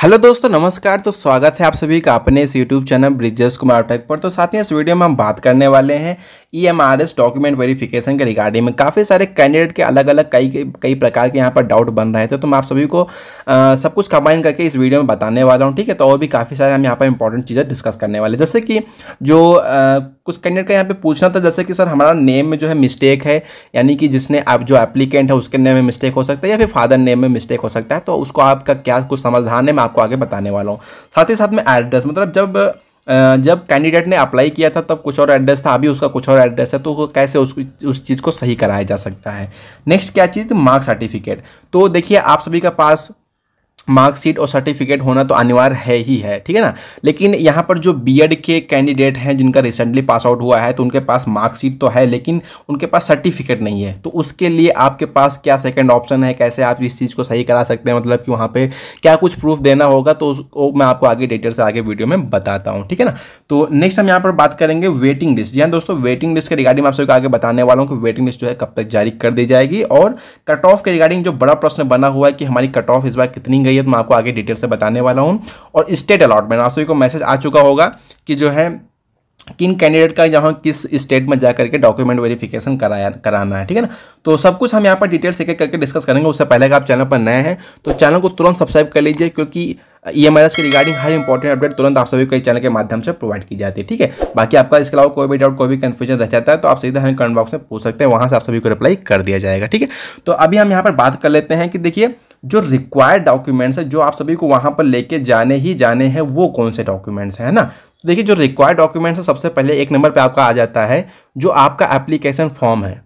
hello दोस्तों नमस्कार तो स्वागत है आप सभी का अपने इस YouTube channel Brijesh Kumar tech पर तो साथ ही इस वीडियो में हम बात करने वाले हैं E M R S document verification के रिगार्डिंग में काफ़ी सारे कैंडिडेट के अलग अलग कई कई प्रकार के यहाँ पर डाउट बन रहे थे तो मैं आप सभी को आ, सब कुछ कंबाइन करके इस वीडियो में बताने वाला हूँ ठीक है तो और भी काफ़ी सारे हम यहाँ पर इंपॉर्टेंट चीज़ें डिस्कस करने वाले जैसे कि जो आ, कुछ कैंडिडेट का यहाँ पे पूछना था जैसे कि सर हमारा नेम में जो है मिस्टेक है यानी कि जिसने आप जो एप्लीकेंट है उसके नेम में मिस्टेक हो सकता है या फिर फादर नेम में मिस्टेक हो सकता है तो उसको आपका क्या कुछ समाधान है आपको आगे बताने वाला हूँ साथ ही साथ में एड्रेस मतलब जब जब कैंडिडेट ने अप्लाई किया था तब कुछ और एड्रेस था अभी उसका कुछ और एड्रेस है तो कैसे उस उस चीज़ को सही कराया जा सकता है नेक्स्ट क्या चीज़ मार्क्स सर्टिफिकेट तो देखिए आप सभी का पास मार्कशीट और सर्टिफिकेट होना तो अनिवार्य है ही है ठीक है ना लेकिन यहाँ पर जो बीएड के कैंडिडेट हैं जिनका रिसेंटली पास आउट हुआ है तो उनके पास मार्कशीट तो है लेकिन उनके पास सर्टिफिकेट नहीं है तो उसके लिए आपके पास क्या सेकंड ऑप्शन है कैसे आप इस चीज़ को सही करा सकते हैं मतलब कि वहाँ पर क्या कुछ प्रूफ देना होगा तो उसको मैं आपको आगे डिटेल से आगे वीडियो में बताता हूँ ठीक है ना तो नेक्स्ट हम यहाँ पर बात करेंगे वेटिंग लिस्ट जी हाँ दोस्तों वेटिंग लिस्ट के रिगार्डिंग आपसे आप सबको आगे बताने वाला हूँ कि वेटिंग लिस्ट जो है कब तक जारी कर दी जाएगी और कट ऑफ के रिगार्डिंग जो बड़ा प्रश्न बना हुआ है कि हमारी कट ऑफ इस बार कितनी गई रही है तो मैं आपको आगे डिटेल से बताने वाला हूँ और स्टेट अलॉटमेंट आप सभी को मैसेज आ चुका होगा कि जो है किन कैंडिडेट का यहाँ किस स्टेट में जाकर के डॉक्यूमेंट वेरिफिकेशन कराया कराना है ठीक है ना तो सब कुछ हम यहाँ पर डिटेल्स एक एक करके डिस्कस करेंगे उससे पहले अगर आप चैनल पर नए हैं तो चैनल को तुरंत सब्सक्राइब कर लीजिए क्योंकि ई e एम के रिगार्डिंग हर इंपॉर्टेंट अपडेट तुरंत आप सभी को चैनल के माध्यम से प्रोवाइड की जाती है ठीक है बाकी आपका इसके अलावा कोई भी डाउट कोई भी कन्फ्यूजन रह जाता है तो आप सीधा हमें कमेंट बॉक्स में पूछ सकते हैं वहाँ से आप सभी को रिप्लाई कर दिया जाएगा ठीक है तो अभी हम यहाँ पर बात कर लेते हैं कि देखिए जो रिक्वायर्ड डॉक्यूमेंट्स है जो आप सभी को वहाँ पर लेके जाने ही जाने हैं वो कौन से डॉक्यूमेंट्स हैं ना देखिए जो रिक्वायर्ड डॉक्यूमेंट्स है सबसे पहले एक नंबर पे आपका आ जाता है जो आपका एप्लीकेशन फॉर्म है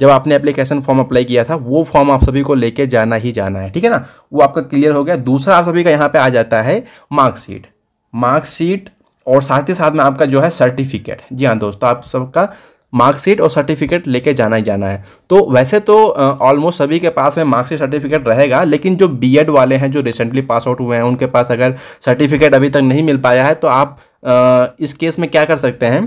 जब आपने एप्लीकेशन फॉर्म अप्लाई किया था वो फॉर्म आप सभी को लेके जाना ही जाना है ठीक है ना वो आपका क्लियर हो गया दूसरा आप सभी का यहाँ पर आ जाता है मार्कशीट मार्कशीट और साथ ही साथ में आपका जो है सर्टिफिकेट जी हाँ दोस्तों आप सबका मार्कशीट और सर्टिफिकेट लेके जाना ही जाना है तो वैसे तो ऑलमोस्ट सभी के पास में मार्कशीट सर्टिफिकेट रहेगा लेकिन जो बीएड वाले हैं जो रिसेंटली पास आउट हुए हैं उनके पास अगर सर्टिफिकेट अभी तक नहीं मिल पाया है तो आप आ, इस केस में क्या कर सकते हैं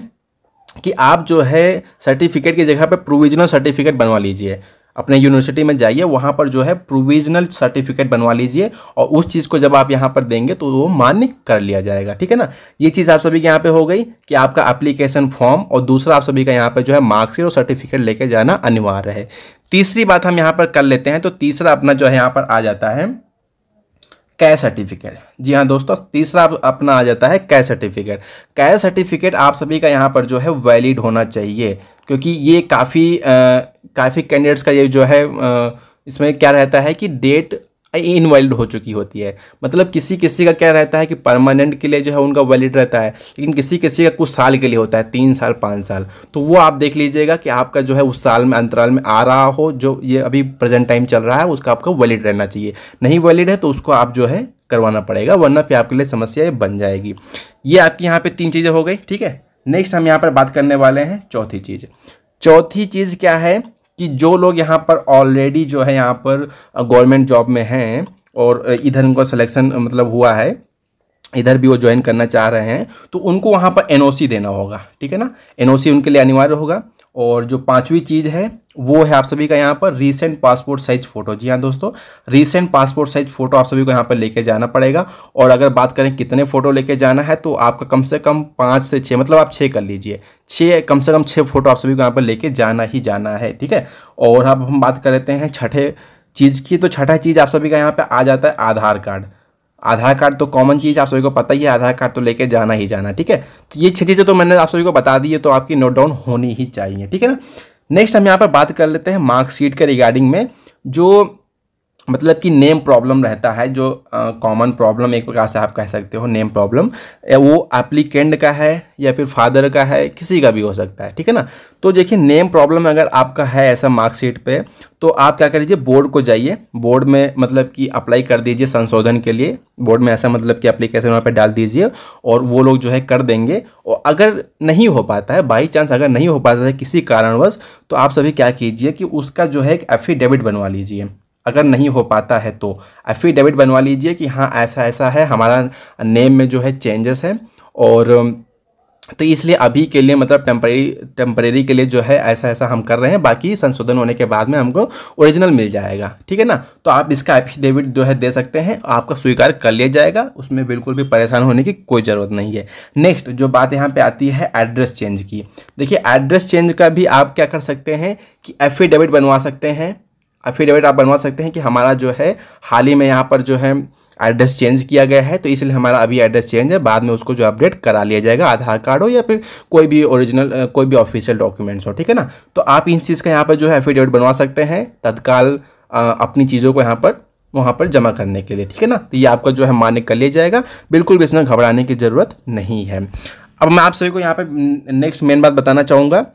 कि आप जो है सर्टिफिकेट की जगह पर प्रोविजनल सर्टिफिकेट बनवा लीजिए अपने यूनिवर्सिटी में जाइए वहाँ पर जो है प्रोविजनल सर्टिफिकेट बनवा लीजिए और उस चीज़ को जब आप यहाँ पर देंगे तो वो मान्य कर लिया जाएगा ठीक है ना ये चीज़ आप सभी के यहाँ पे हो गई कि आपका एप्लीकेशन फॉर्म और दूसरा आप सभी का यहाँ पर जो है मार्क्सिट और सर्टिफिकेट लेके जाना अनिवार्य है तीसरी बात हम यहाँ पर कर लेते हैं तो तीसरा अपना जो है यहाँ पर आ जाता है कै सर्टिफिकेट जी हाँ दोस्तों तीसरा अपना आ जाता है कै सर्टिफिकेट कै सर्टिफिकेट आप सभी का यहाँ पर जो है वैलिड होना चाहिए क्योंकि ये काफ़ी काफ़ी कैंडिडेट्स का ये जो है आ, इसमें क्या रहता है कि डेट इनवैलिड हो चुकी होती है मतलब किसी किसी का क्या रहता है कि परमानेंट के लिए जो है उनका वैलिड रहता है लेकिन किसी किसी का कुछ साल के लिए होता है तीन साल पाँच साल तो वो आप देख लीजिएगा कि आपका जो है उस साल में अंतराल में आ रहा हो जो ये अभी प्रेजेंट टाइम चल रहा है उसका आपका वैलिड रहना चाहिए नहीं वैलिड है तो उसको आप जो है करवाना पड़ेगा वरना फिर आपके लिए समस्या बन जाएगी ये आपकी यहाँ पर तीन चीज़ें हो गई ठीक है नेक्स्ट हम यहाँ पर बात करने वाले हैं चौथी चीज़ चौथी चीज़ क्या है कि जो लोग यहाँ पर ऑलरेडी जो है यहाँ पर गवर्नमेंट जॉब में हैं और इधर उनका सिलेक्शन मतलब हुआ है इधर भी वो ज्वाइन करना चाह रहे हैं तो उनको वहाँ पर एनओसी देना होगा ठीक है ना एनओसी उनके लिए अनिवार्य होगा और जो पांचवी चीज़ है वो है आप सभी का यहाँ पर रीसेंट पासपोर्ट साइज फ़ोटो जी हाँ दोस्तों रीसेंट पासपोर्ट साइज फ़ोटो आप सभी को यहाँ पर लेके जाना पड़ेगा और अगर बात करें कितने फ़ोटो लेके जाना है तो आपका कम से कम पाँच से छः मतलब आप छः कर लीजिए छः कम से कम छः फ़ोटो आप सभी को यहाँ पर लेके जाना ही जाना है ठीक है और अब हम बात कर लेते हैं छठे चीज़ की तो छठा चीज़ आप सभी का यहाँ पर आ जाता है आधार कार्ड आधार कार्ड तो कॉमन चीज़ आप सभी को पता ही है आधार कार्ड तो लेके जाना ही जाना ठीक है तो ये छह चीज़ें तो मैंने आप सभी को बता दी है तो आपकी नोट डाउन होनी ही चाहिए ठीक है ना नेक्स्ट हम यहाँ पर बात कर लेते हैं मार्कशीट के रिगार्डिंग में जो मतलब कि नेम प्रॉब्लम रहता है जो कॉमन प्रॉब्लम एक प्रकार से आप कह सकते हो नेम प्रॉब्लम वो एप्लीकेंट का है या फिर फादर का है किसी का भी हो सकता है ठीक है ना तो देखिए नेम प्रॉब्लम अगर आपका है ऐसा मार्कशीट पे तो आप क्या करिए बोर्ड को जाइए बोर्ड में मतलब कि अप्लाई कर दीजिए संशोधन के लिए बोर्ड में ऐसा मतलब कि अप्लीकेशन वहाँ पर डाल दीजिए और वो लोग जो है कर देंगे और अगर नहीं हो पाता है बाई चांस अगर नहीं हो पाता है किसी कारणवश तो आप सभी क्या कीजिए कि उसका जो है एक एफिडेविट बनवा लीजिए अगर नहीं हो पाता है तो एफिडेविट बनवा लीजिए कि हाँ ऐसा ऐसा है हमारा नेम में जो है चेंजेस है और um, तो इसलिए अभी के लिए मतलब टेम्परेरी टेम्परेरी के लिए जो है ऐसा ऐसा हम कर रहे हैं बाकी संशोधन होने के बाद में हमको ओरिजिनल मिल जाएगा ठीक है ना तो आप इसका एफिडेविट जो है दे सकते हैं आपका स्वीकार कर लिया जाएगा उसमें बिल्कुल भी परेशान होने की कोई ज़रूरत नहीं है नेक्स्ट जो बात यहाँ पर आती है एड्रेस चेंज की देखिए एड्रेस चेंज का भी आप क्या कर सकते हैं कि एफिडेविट बनवा सकते हैं अफिडेविट आप बनवा सकते हैं कि हमारा जो है हाल ही में यहाँ पर जो है एड्रेस चेंज किया गया है तो इसलिए हमारा अभी एड्रेस चेंज है बाद में उसको जो अपडेट करा लिया जाएगा आधार कार्ड हो या फिर कोई भी ओरिजिनल कोई भी ऑफिशियल डॉक्यूमेंट्स हो ठीक है ना तो आप इन चीज़ का यहाँ पर जो है एफिडेविट बनवा सकते हैं तत्काल अपनी चीज़ों को यहाँ पर वहाँ पर जमा करने के लिए ठीक है ना तो ये आपका जो है मान्य कर लिया जाएगा बिल्कुल भी इसमें घबराने की ज़रूरत नहीं है अब मैं आप सभी को यहाँ पर नेक्स्ट मेन बात बताना चाहूँगा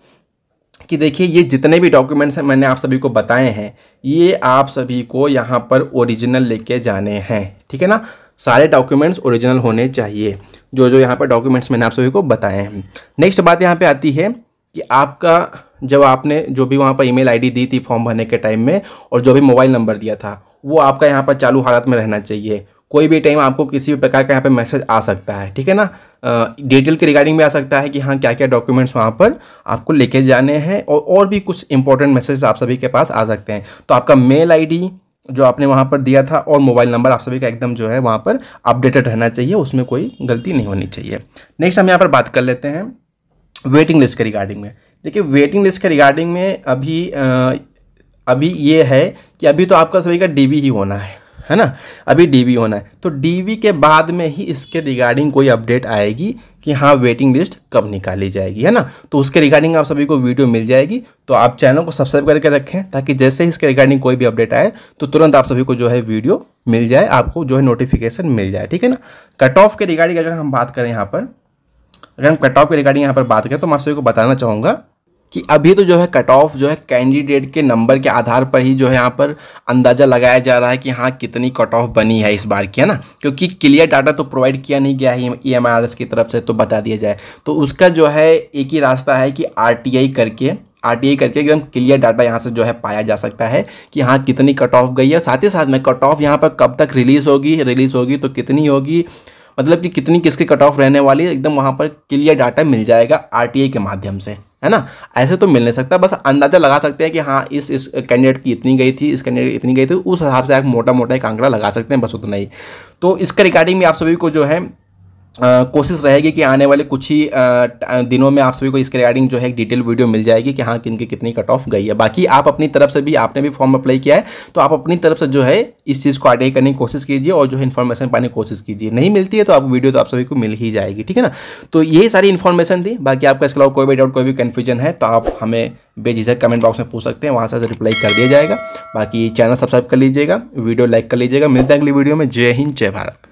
कि देखिए ये जितने भी डॉक्यूमेंट्स हैं मैंने आप सभी को बताए हैं ये आप सभी को यहाँ पर ओरिजिनल लेके जाने हैं ठीक है ना सारे डॉक्यूमेंट्स ओरिजिनल होने चाहिए जो जो यहाँ पर डॉक्यूमेंट्स मैंने आप सभी को बताए हैं नेक्स्ट बात यहाँ पे आती है कि आपका जब आपने जो भी वहाँ पर ईमेल आईडी दी थी फॉर्म भरने के टाइम में और जो भी मोबाइल नंबर दिया था वो आपका यहाँ पर चालू हालत में रहना चाहिए कोई भी टाइम आपको किसी भी प्रकार का यहाँ पे मैसेज आ सकता है ठीक है ना डिटेल के रिगार्डिंग भी आ सकता है कि हाँ क्या क्या डॉक्यूमेंट्स वहाँ पर आपको लेके जाने हैं और और भी कुछ इंपॉर्टेंट मैसेज आप सभी के पास आ सकते हैं तो आपका मेल आईडी जो आपने वहाँ पर दिया था और मोबाइल नंबर आप सभी का एकदम जो है वहाँ पर अपडेटेड रहना चाहिए उसमें कोई गलती नहीं होनी चाहिए नेक्स्ट हम यहाँ पर बात कर लेते हैं वेटिंग लिस्ट के रिगार्डिंग में देखिए वेटिंग लिस्ट के रिगार्डिंग में अभी अभी ये है कि अभी तो आपका सभी का डी ही होना है है ना अभी डीवी होना है तो डीवी के बाद में ही इसके रिगार्डिंग कोई अपडेट आएगी कि हाँ वेटिंग लिस्ट कब निकाली जाएगी है ना तो उसके रिगार्डिंग आप सभी को वीडियो मिल जाएगी तो आप चैनल को सब्सक्राइब करके रखें ताकि जैसे ही इसके रिगार्डिंग कोई भी अपडेट आए तो तुरंत आप सभी को जो है वीडियो मिल जाए आपको जो है नोटिफिकेशन मिल जाए ठीक है ना कट ऑफ के रिगार्डिंग अगर हम बात करें यहाँ पर अगर हम कट ऑफ के रिगार्डिंग यहाँ पर बात करें तो मैं आप सभी को बताना चाहूँगा कि अभी तो जो है कट ऑफ जो है कैंडिडेट के नंबर के आधार पर ही जो है यहाँ पर अंदाज़ा लगाया जा रहा है कि हाँ कितनी कट ऑफ बनी है इस बार की है ना क्योंकि क्लियर डाटा तो प्रोवाइड किया नहीं गया है ई e e की तरफ से तो बता दिया जाए तो उसका जो है एक ही रास्ता है कि आर करके आर करके एकदम क्लियर डाटा यहाँ से जो है पाया जा सकता है कि हाँ कितनी कट ऑफ गई है साथ ही साथ में कट ऑफ यहाँ पर कब तक रिलीज़ होगी रिलीज़ होगी तो कितनी होगी मतलब कि कितनी किसके कट ऑफ रहने वाली है एकदम वहाँ पर क्लियर डाटा मिल जाएगा आर के माध्यम से है ना ऐसे तो मिल नहीं सकता बस अंदाज़ा लगा सकते हैं कि हाँ इस इस कैंडिडेट की इतनी गई थी इस कैंडिडेट इतनी गई थी उस हिसाब से आप मोटा मोटा एक आंकड़ा लगा सकते हैं बस उतना ही तो इसका रिगार्डिंग में आप सभी को जो है कोशिश रहेगी कि आने वाले कुछ ही दिनों में आप सभी को इसके रिगार्डिंग जो है डिटेल वीडियो मिल जाएगी कि हाँ किन की कितनी कट ऑफ गई है बाकी आप अपनी तरफ से भी आपने भी फॉर्म अप्लाई किया है तो आप अपनी तरफ से जो है इस चीज़ को आगे करने की कोशिश कीजिए और जो है इन्फॉर्मेशन पाने की कोशिश कीजिए नहीं मिलती है तो आप वीडियो तो आप सभी को मिल ही जाएगी ठीक है ना तो यही सारी इन्फॉर्मेशन थी बाकी आपका इसके अलावा कोई भी डाउट कोई भी कन्फ्यूजन है तो आप हमें बेझिझक कमेंट बॉक्स में पूछ सकते हैं वहाँ से रिप्लाई कर दिया जाएगा बाकी चैनल सब्सक्राइब कर लीजिएगा वीडियो लाइक कर लीजिएगा मिलते हैं अगली वीडियो में जय हिंद जय भारत